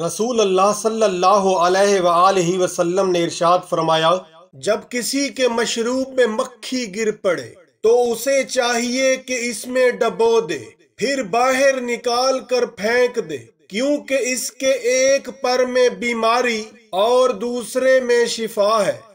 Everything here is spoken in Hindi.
रसूल अल्लाह सल्लल्लाहु अलैहि वसल्लम ने इरशाद फरमाया जब किसी के मशरूब में मक्खी गिर पड़े तो उसे चाहिए कि इसमें डबो दे फिर बाहर निकाल कर फेंक दे क्योंकि इसके एक पर में बीमारी और दूसरे में शिफा है